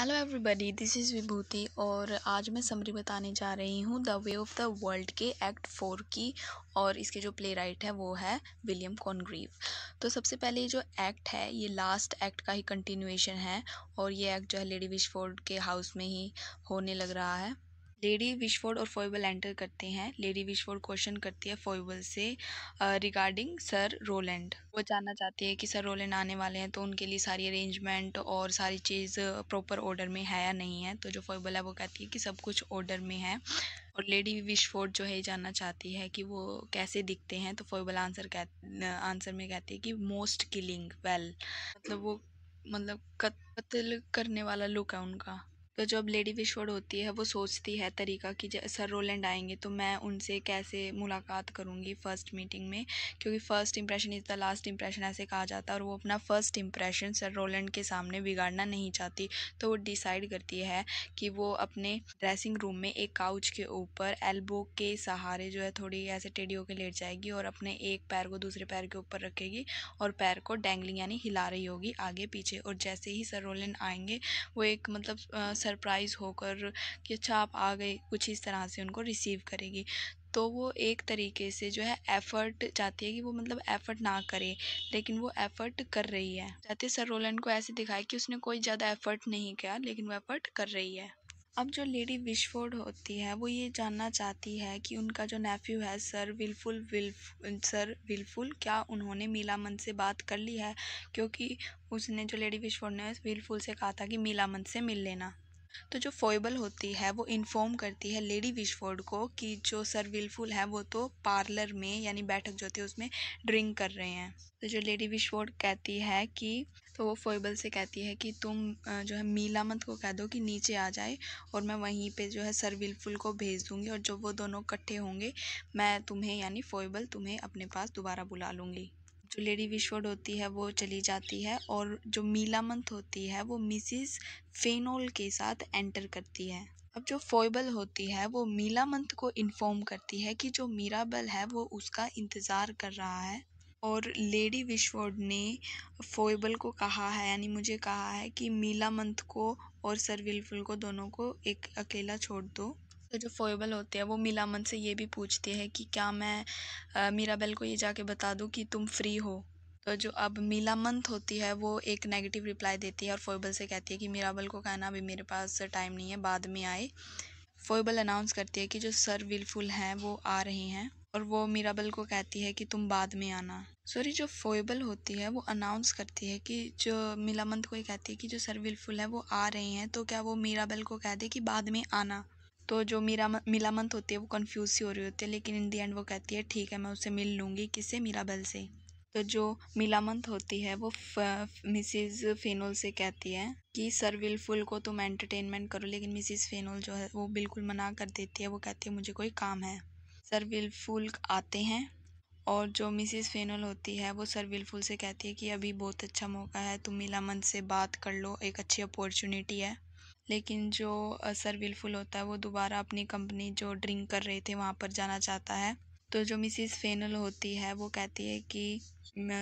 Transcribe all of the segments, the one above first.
hello everybody this is Vibhuti और आज मैं समरी बताने जा रही हूँ the way of the world के एक्ट फोर की और इसके जो प्ले राइट है वो है विलियम कॉन्ग्रीव तो सबसे पहले ये जो एक्ट है ये लास्ट एक्ट का ही कंटिन्यूएशन है और ये एक्ट जो है लेडी विशफोर्ड के हाउस में ही होने लग रहा है लेडी विशफोर्ड और फोइबल एंटर करते हैं लेडी विशफोर्ड क्वेश्चन करती है फोइबल से रिगार्डिंग सर रोलैंड वो जानना चाहती है कि सर रोलैंड आने वाले हैं तो उनके लिए सारी अरेंजमेंट और सारी चीज़ प्रॉपर ऑर्डर में है या नहीं है तो जो फोइबल है वो कहती है कि सब कुछ ऑर्डर में है और लेडी विशफोर्ड जो है जानना चाहती है कि वो कैसे दिखते हैं तो फोइबल आंसर कह आंसर में कहती है कि मोस्ट किलिंग वेल मतलब वो मतलब कत्ल करने वाला लुक है उनका तो जब लेडी विशवर्ड होती है वो सोचती है तरीका कि सर रोलैंड आएंगे तो मैं उनसे कैसे मुलाकात करूँगी फ़र्स्ट मीटिंग में क्योंकि first impression is the last impression ऐसे कहा जाता है और वो अपना फ़र्स्ट इंप्रेशन सर रोलैंड के सामने बिगाड़ना नहीं चाहती तो वो डिसाइड करती है कि वो अपने ड्रेसिंग रूम में एक काउच के ऊपर एल्बो के सहारे जो है थोड़ी ऐसे टेढ़ी होकर लेट जाएगी और अपने एक पैर को दूसरे पैर के ऊपर रखेगी और पैर को डैंगलिंग यानी हिला रही होगी आगे पीछे और जैसे ही सर रोलैंड आएंगे वो एक मतलब आ, सरप्राइज़ होकर कि अच्छा आप आ गए कुछ इस तरह से उनको रिसीव करेगी तो वो एक तरीके से जो है एफ़र्ट चाहती है कि वो मतलब एफ़र्ट ना करे लेकिन वो एफ़र्ट कर रही है चाहती है सर रोलैंड को ऐसे दिखाया कि उसने कोई ज़्यादा एफ़र्ट नहीं किया लेकिन वो एफ़र्ट कर रही है अब जो लेडी विशफोर्ड होती है वो ये जानना चाहती है कि उनका जो नेफ्यू है सर विलफुल विल्फ सर विलफुल क्या उन्होंने मीला मन से बात कर ली है क्योंकि उसने जो लेडी विशफोर्ड ने विलफुल से कहा था कि मीला मन से मिल लेना तो जो फोएबल होती है वो इन्फॉर्म करती है लेडी विशफोर्ड को कि जो सर विलफुल है वो तो पार्लर में यानी बैठक जो होती है उसमें ड्रिंक कर रहे हैं तो जो लेडी विशफोर्ड कहती है कि तो वो फोएबल से कहती है कि तुम जो है मीला मत को कह दो कि नीचे आ जाए और मैं वहीं पे जो है सर विलफुल को भेज दूँगी और जब वो दोनों इकट्ठे होंगे मैं तुम्हें यानी फोएबल तुम्हें अपने पास दोबारा बुला लूँगी जो लेडी विशवर्ड होती है वो चली जाती है और जो मीला मंथ होती है वो मिसिस फेनोल के साथ एंटर करती है अब जो फोइबल होती है वो मीला मंथ को इन्फॉर्म करती है कि जो मीराबल है वो उसका इंतज़ार कर रहा है और लेडी विश्वोड ने फोइबल को कहा है यानी मुझे कहा है कि मीला मंथ को और सर विलफुल को दोनों को एक अकेला छोड़ दो तो जो फ़ोएबल होते हैं वो मिलामन से ये भी पूछती है कि क्या मैं मीराबेल को ये जाके बता दूँ कि तुम फ्री हो तो जो अब मीला मंथ होती है वो एक नेगेटिव रिप्लाई देती है और फोएबल से कहती है कि मीराबल को कहना अभी मेरे पास टाइम नहीं है बाद में आए फोएबल अनाउंस करती है कि जो सर विलफुल हैं वो आ रही हैं और वो मीराबल को कहती है कि तुम बाद में आना सॉरी जो फोएबल होती है वो अनाउंस करती है कि जो मिलामंत को ये कहती है कि जो सर विलफुल है वो आ रही हैं तो क्या वो मीराबल को कह दे कि बाद में आना तो जो मीरा मिलामंत मंथ होती है वो कन्फ्यूज़ सी हो रही होती है लेकिन इन दी एंड वो कहती है ठीक है मैं उससे मिल लूँगी किससे मीराबल से तो जो मिलामंत मंथ होती है वो मिसिज़ फेनोल से कहती है कि सर विलफुल को तुम एंटरटेनमेंट करो लेकिन मिसिज़ फेनोल जो है वो बिल्कुल मना कर देती है वो कहती है मुझे कोई काम है सर विलफुल आते हैं और जो मिसिज़ फेनोल होती है वो सर विलफुल से कहती है कि अभी बहुत अच्छा मौका है तुम मिला से बात कर लो एक अच्छी अपॉर्चुनिटी है लेकिन जो सर विलफुल होता है वो दोबारा अपनी कंपनी जो ड्रिंक कर रहे थे वहाँ पर जाना चाहता है तो जो मिसिस फेनल होती है वो कहती है कि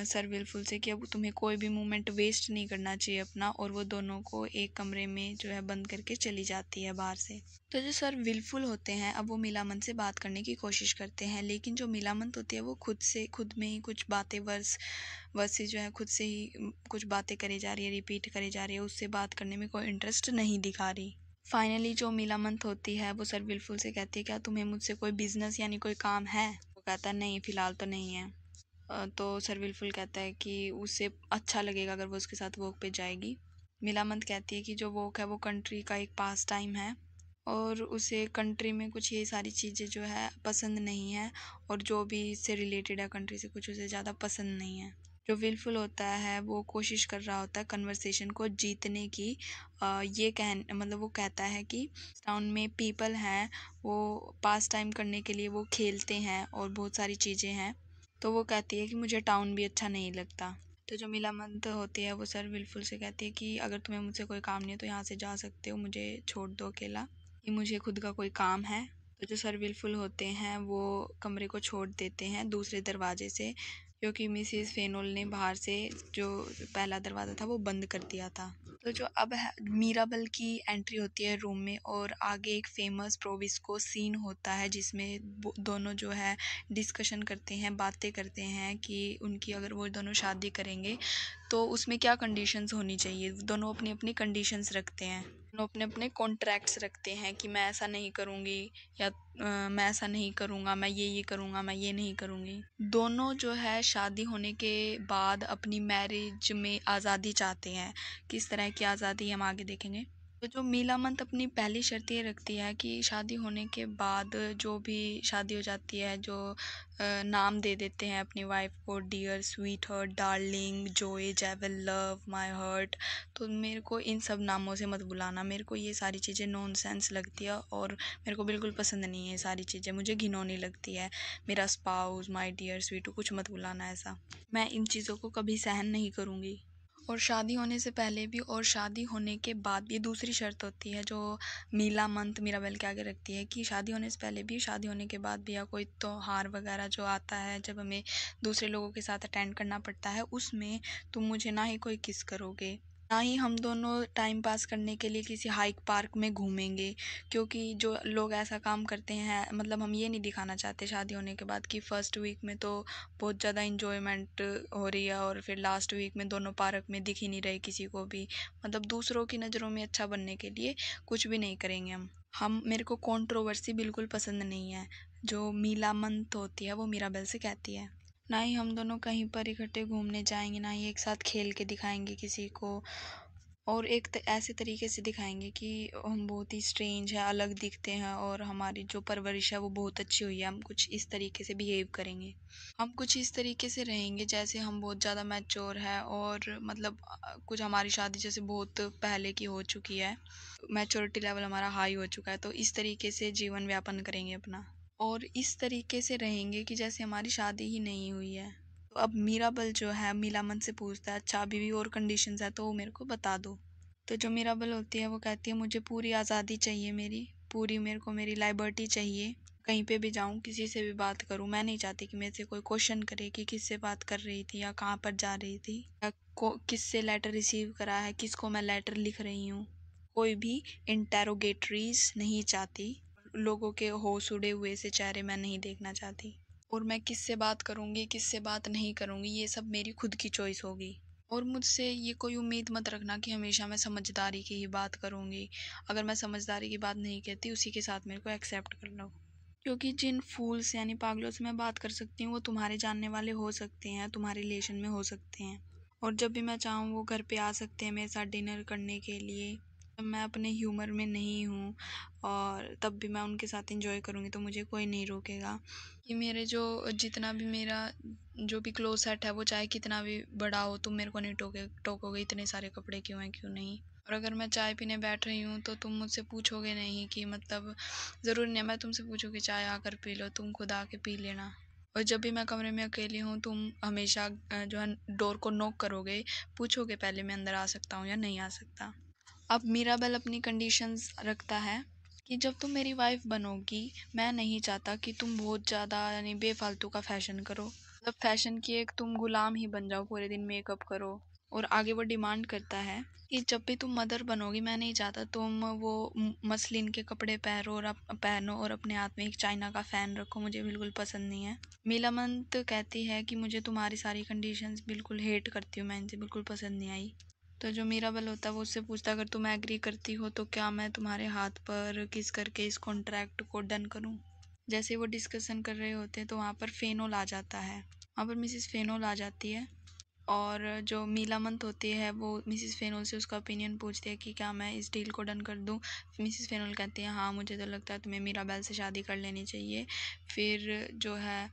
सर विलफुल से कि अब तुम्हें कोई भी मोमेंट वेस्ट नहीं करना चाहिए अपना और वो दोनों को एक कमरे में जो है बंद करके चली जाती है बाहर से तो जो सर विलफुल होते हैं अब वो मिलामन से बात करने की कोशिश करते हैं लेकिन जो मिलामंत होती है वो खुद से खुद में ही कुछ बातें वर्स वर्स से जो है खुद से ही कुछ बातें करी जा रही है रिपीट करी जा रही है उससे बात करने में कोई इंटरेस्ट नहीं दिखा रही फाइनली जो मीला मंथ होती है वो सर विलफुल से कहती है क्या तुम्हें मुझसे कोई बिज़नेस यानी कोई काम है वो कहता है नहीं फ़िलहाल तो नहीं है तो सर विलफुल कहता है कि उसे अच्छा लगेगा अगर वो उसके साथ वॉक पे जाएगी मीला मंथ कहती है कि जो वॉक है वो कंट्री का एक पास टाइम है और उसे कंट्री में कुछ ये सारी चीज़ें जो है पसंद नहीं है और जो भी इससे रिलेटेड है कंट्री से कुछ उसे ज़्यादा पसंद नहीं है जो विलफुल होता है वो कोशिश कर रहा होता है कन्वर्सेशन को जीतने की आ, ये कह मतलब वो कहता है कि टाउन में पीपल हैं वो पास टाइम करने के लिए वो खेलते हैं और बहुत सारी चीज़ें हैं तो वो कहती है कि मुझे टाउन भी अच्छा नहीं लगता तो जो मिला मंत होती है वो सर विलफुल से कहती है कि अगर तुम्हें मुझसे कोई काम नहीं है तो यहाँ से जा सकते हो मुझे छोड़ दो अकेला कि मुझे खुद का कोई काम है तो जो सर विलफुल होते हैं वो कमरे को छोड़ देते हैं दूसरे दरवाजे से क्योंकि मिसेस फेनोल ने बाहर से जो पहला दरवाज़ा था वो बंद कर दिया था तो जो अब मीराबल की एंट्री होती है रूम में और आगे एक फेमस प्रोविस्को सीन होता है जिसमें दोनों जो है डिस्कशन करते हैं बातें करते हैं कि उनकी अगर वो दोनों शादी करेंगे तो उसमें क्या कंडीशंस होनी चाहिए दोनों अपनी अपनी कंडीशंस रखते हैं अपने अपने अपने कॉन्ट्रैक्ट्स रखते हैं कि मैं ऐसा नहीं करूँगी या आ, मैं ऐसा नहीं करूँगा मैं ये ये करूँगा मैं ये नहीं करूँगी दोनों जो है शादी होने के बाद अपनी मैरिज में आज़ादी चाहते हैं किस तरह की आज़ादी हम आगे देखेंगे तो जो मीला मंथ अपनी पहली शर्त ये रखती है कि शादी होने के बाद जो भी शादी हो जाती है जो नाम दे देते हैं अपनी वाइफ को डियर स्वीट हर्ट डार्लिंग जोए जैवल लव माय हर्ट तो मेरे को इन सब नामों से मत बुलाना मेरे को ये सारी चीज़ें नॉन सेंस लगती है और मेरे को बिल्कुल पसंद नहीं है ये सारी चीज़ें मुझे घिनौनी लगती है मेरा स्पाउस माई डियर स्वीट कुछ मत बुलाना ऐसा मैं इन चीज़ों को कभी सहन नहीं करूँगी और शादी होने से पहले भी और शादी होने के बाद भी दूसरी शर्त होती है जो मीला मंथ मीराबेल के आगे रखती है कि शादी होने से पहले भी शादी होने के बाद भी या कोई त्यौहार तो वगैरह जो आता है जब हमें दूसरे लोगों के साथ अटेंड करना पड़ता है उसमें तुम मुझे ना ही कोई किस करोगे ना ही हम दोनों टाइम पास करने के लिए किसी हाइक पार्क में घूमेंगे क्योंकि जो लोग ऐसा काम करते हैं मतलब हम ये नहीं दिखाना चाहते शादी होने के बाद कि फ़र्स्ट वीक में तो बहुत ज़्यादा इन्जॉयमेंट हो रही है और फिर लास्ट वीक में दोनों पार्क में दिख ही नहीं रहे किसी को भी मतलब दूसरों की नज़रों में अच्छा बनने के लिए कुछ भी नहीं करेंगे हम हम मेरे को कॉन्ट्रोवर्सी बिल्कुल पसंद नहीं है जो मीला मंथ होती है वो मीराबेल से कहती है ना ही हम दोनों कहीं पर इकट्ठे घूमने जाएँगे ना ही एक साथ खेल के दिखाएंगे किसी को और एक ऐसे तरीके से दिखाएंगे कि हम बहुत ही स्ट्रेंज हैं अलग दिखते हैं और हमारी जो परवरिश है वो बहुत अच्छी हुई है हम कुछ इस तरीके से बिहेव करेंगे हम कुछ इस तरीके से रहेंगे जैसे हम बहुत ज़्यादा मैच्योर है और मतलब कुछ हमारी शादी जैसे बहुत पहले की हो चुकी है मैच्योरिटी लेवल हमारा हाई हो चुका है तो इस तरीके से जीवन व्यापन करेंगे अपना और इस तरीके से रहेंगे कि जैसे हमारी शादी ही नहीं हुई है तो अब मीराबल जो है मीलामन से पूछता है अच्छा अभी भी और कंडीशन है तो वो मेरे को बता दो तो जो मीराबल होती है वो कहती है मुझे पूरी आज़ादी चाहिए मेरी पूरी मेरे को मेरी लाइबर्टी चाहिए कहीं पे भी जाऊँ किसी से भी बात करूँ मैं नहीं चाहती कि मेरे से कोई क्वेश्चन करे कि किससे बात कर रही थी या कहाँ पर जा रही थी या किससे लेटर रिसीव करा है किसको मैं लेटर लिख रही हूँ कोई भी इंटेरोगेटरीज नहीं चाहती लोगों के होश उड़े हुए से चेहरे मैं नहीं देखना चाहती और मैं किससे बात करूँगी किससे बात नहीं करूँगी ये सब मेरी खुद की चॉइस होगी और मुझसे ये कोई उम्मीद मत रखना कि हमेशा मैं समझदारी की ही बात करूँगी अगर मैं समझदारी की बात नहीं कहती उसी के साथ मेरे को एक्सेप्ट कर लो क्योंकि जिन फूल्स यानी पागलों से मैं बात कर सकती हूँ वो तुम्हारे जानने वाले हो सकते हैं तुम्हारे रिलेशन में हो सकते हैं और जब भी मैं चाहूँ वो घर पे आ सकते हैं मेरे साथ डिनर करने के लिए तो मैं अपने ह्यूमर में नहीं हूँ और तब भी मैं उनके साथ इंजॉय करूँगी तो मुझे कोई नहीं रोकेगा कि मेरे जो जितना भी मेरा जो भी क्लोज सेट है वो चाहे कितना भी बड़ा हो तुम मेरे को नहीं टोके टोकोगे इतने सारे कपड़े क्यों हैं क्यों नहीं और अगर मैं चाय पीने बैठ रही हूँ तो तुम मुझसे पूछोगे नहीं कि मतलब ज़रूरी नहीं मैं तुमसे पूछूँ कि चाय आकर पी लो तुम खुद आके पी लेना और जब भी मैं कमरे में अकेली हूँ तुम हमेशा जो है डोर को नोक करोगे पूछोगे पहले मैं अंदर आ सकता हूँ या नहीं आ सकता अब मीराबल अपनी कंडीशंस रखता है कि जब तुम मेरी वाइफ बनोगी मैं नहीं चाहता कि तुम बहुत ज़्यादा यानी बेफालतू का फैशन करो मतलब फैशन की एक तुम गुलाम ही बन जाओ पूरे दिन मेकअप करो और आगे वो डिमांड करता है कि जब भी तुम मदर बनोगी मैं नहीं चाहता तुम वो मसलिन के कपड़े पहनो और पहनो और अपने हाथ में एक चाइना का फ़ैन रखो मुझे बिल्कुल पसंद नहीं है मीलामंत कहती है कि मुझे तुम्हारी सारी कंडीशंस बिल्कुल हेट करती हूँ मैं इनसे बिल्कुल पसंद नहीं आई तो जो मीरा बल होता है वो उससे पूछता अगर तुम एग्री करती हो तो क्या मैं तुम्हारे हाथ पर किस करके इस कॉन्ट्रैक्ट को डन करूँ जैसे वो डिस्कशन कर रहे होते हैं तो वहाँ पर फेनोल आ जाता है वहाँ पर मिसिस फेनोल आ जाती है और जो मीला मंथ होती है वो मिसिस फेनोल से उसका ओपिनियन पूछती है कि क्या मैं इस डील को डन कर दूँ मिसिस फेनोल कहती है हाँ मुझे तो लगता है तुम्हें मीरा बैल से शादी कर लेनी चाहिए फिर जो है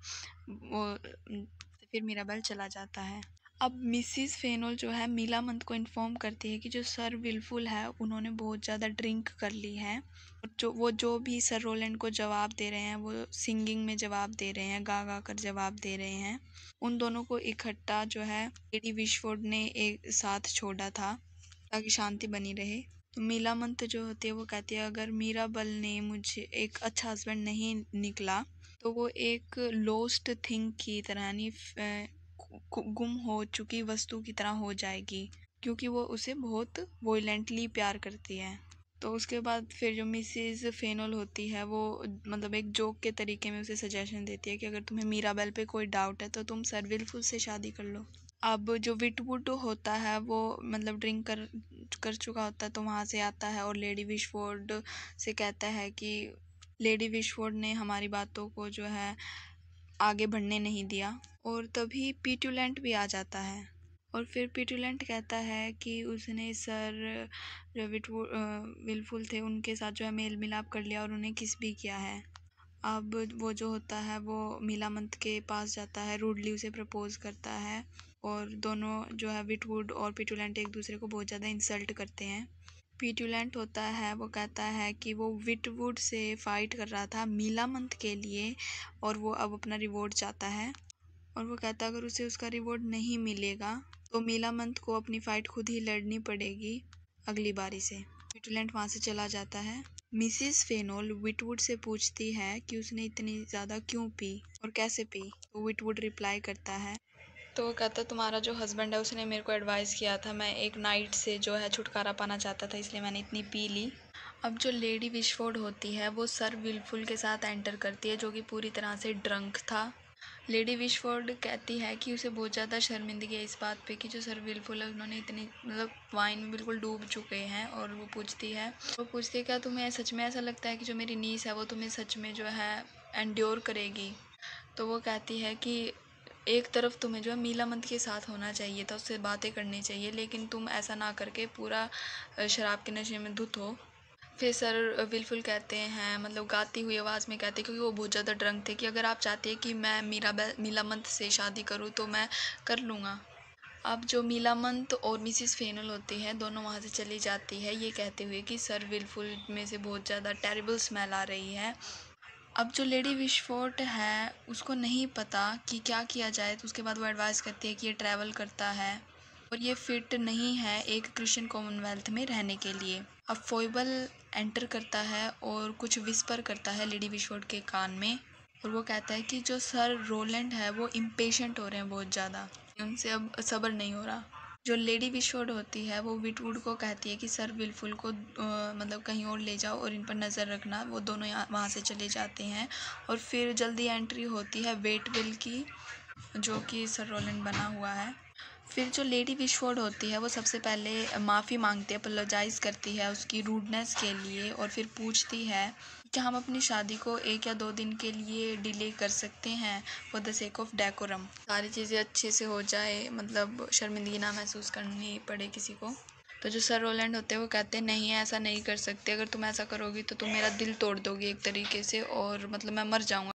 वो फिर मीरा बैल चला जाता है अब मिसिज़ फेनोल जो है मीला मीलामंद को इन्फॉर्म करती है कि जो सर विलफुल है उन्होंने बहुत ज़्यादा ड्रिंक कर ली है जो वो जो भी सर रोलैंड को जवाब दे रहे हैं वो सिंगिंग में जवाब दे रहे हैं गा गा कर जवाब दे रहे हैं उन दोनों को इकट्ठा जो है एडी विशफोर्ड ने एक साथ छोड़ा था ताकि शांति बनी रहे तो मीला मंत जो होती है वो कहती है अगर मीरा बल ने मुझे एक अच्छा हस्बैंड नहीं निकला तो वो एक लोस्ट थिंग की तरह यानी गुम हो चुकी वस्तु की तरह हो जाएगी क्योंकि वो उसे बहुत वोलेंटली प्यार करती है तो उसके बाद फिर जो मिसिज फेनोल होती है वो मतलब एक जोक के तरीके में उसे सजेशन देती है कि अगर तुम्हें मीराबेल पे कोई डाउट है तो तुम सरविलफुल से शादी कर लो अब जो विटवुड होता है वो मतलब ड्रिंक कर कर चुका होता है तो वहाँ से आता है और लेडी विशफोर्ड से कहता है कि लेडी विशफोर्ड ने हमारी बातों को जो है आगे बढ़ने नहीं दिया और तभी पीटूलेंट भी आ जाता है और फिर पीटुलेंट कहता है कि उसने सर जो विलफुल थे उनके साथ जो है मेल मिलाप कर लिया और उन्हें किस भी किया है अब वो जो होता है वो मीलामंत के पास जाता है रूडली उसे प्रपोज करता है और दोनों जो है विटवुड और पीटूलेंट एक दूसरे को बहुत ज़्यादा इंसल्ट करते हैं पीटुलेंट होता है वो कहता है कि वो विटवुड से फाइट कर रहा था मीलामंत के लिए और वो अब अपना रिवॉर्ड चाहता है और वो कहता अगर उसे उसका रिवॉर्ड नहीं मिलेगा तो मीला मंथ को अपनी फ़ाइट खुद ही लड़नी पड़ेगी अगली बारी से विटुलेंट वहाँ से चला जाता है मिसिस फेनोल विटवुड से पूछती है कि उसने इतनी ज़्यादा क्यों पी और कैसे पी तो विटवुड रिप्लाई करता है तो वो कहता तुम्हारा जो हस्बैंड है उसने मेरे को एडवाइस किया था मैं एक नाइट से जो है छुटकारा पाना चाहता था इसलिए मैंने इतनी पी ली अब जो लेडी विशफोर्ड होती है वो सर विलफुल के साथ एंटर करती है जो कि पूरी तरह से ड्रंक था लेडी विशफोर्ड कहती है कि उसे बहुत ज़्यादा शर्मिंदगी है इस बात पे कि जो सर विलफुल है उन्होंने इतनी मतलब वाइन में बिल्कुल डूब चुके हैं और वो पूछती है वो पूछती है क्या तुम्हें सच में ऐसा लगता है कि जो मेरी नीस है वो तुम्हें सच में जो है एंड्योर करेगी तो वो कहती है कि एक तरफ तुम्हें जो है मीला के साथ होना चाहिए था उससे बातें करनी चाहिए लेकिन तुम ऐसा ना करके पूरा शराब के नशे में धुत हो फिर सर विलफुल कहते हैं मतलब गाती हुई आवाज़ में कहते हैं क्योंकि वो बहुत ज़्यादा ड्रंक थे कि अगर आप चाहते हैं कि मैं मीरा मीलामंत से शादी करूँ तो मैं कर लूँगा अब जो मीलामंत और मिसिस फेनल होती है दोनों वहाँ से चली जाती है ये कहते हुए कि सर विलफुल में से बहुत ज़्यादा टेरिबल स्मेल आ रही है अब जो लेडी विशफोर्ट है उसको नहीं पता कि क्या किया जाए तो उसके बाद वो एडवाइस करती है कि ये ट्रैवल करता है और ये फिट नहीं है एक क्रिश्चियन कॉमनवेल्थ में रहने के लिए अब फोइबल एंटर करता है और कुछ विस्पर करता है लेडी विशवर्ड के कान में और वो कहता है कि जो सर रोलेंड है वो इम्पेशेंट हो रहे हैं बहुत ज़्यादा उनसे अब सब्र नहीं हो रहा जो लेडी विशवर्ड होती है वो विटवुड को कहती है कि सर विलफुल को आ, मतलब कहीं और ले जाओ और इन पर नज़र रखना वो दोनों यहाँ वहाँ से चले जाते हैं और फिर जल्दी एंट्री होती है वेटविल की जो कि सर रोलेंड बना हुआ है फिर जो लेडी विशवर्ड होती है वो सबसे पहले माफ़ी मांगती है अपोलोजाइज़ करती है उसकी रूडनेस के लिए और फिर पूछती है कि हम अपनी शादी को एक या दो दिन के लिए डिले कर सकते हैं for the sake of decorum सारी चीज़ें अच्छे से हो जाए मतलब शर्मिंदगी ना महसूस करनी पड़े किसी को तो जो सर रोलैंड होते हैं वो कहते हैं नहीं ऐसा नहीं कर सकते अगर तुम ऐसा करोगी तो तुम मेरा दिल तोड़ दोगी एक तरीके से और मतलब मैं मर जाऊँगा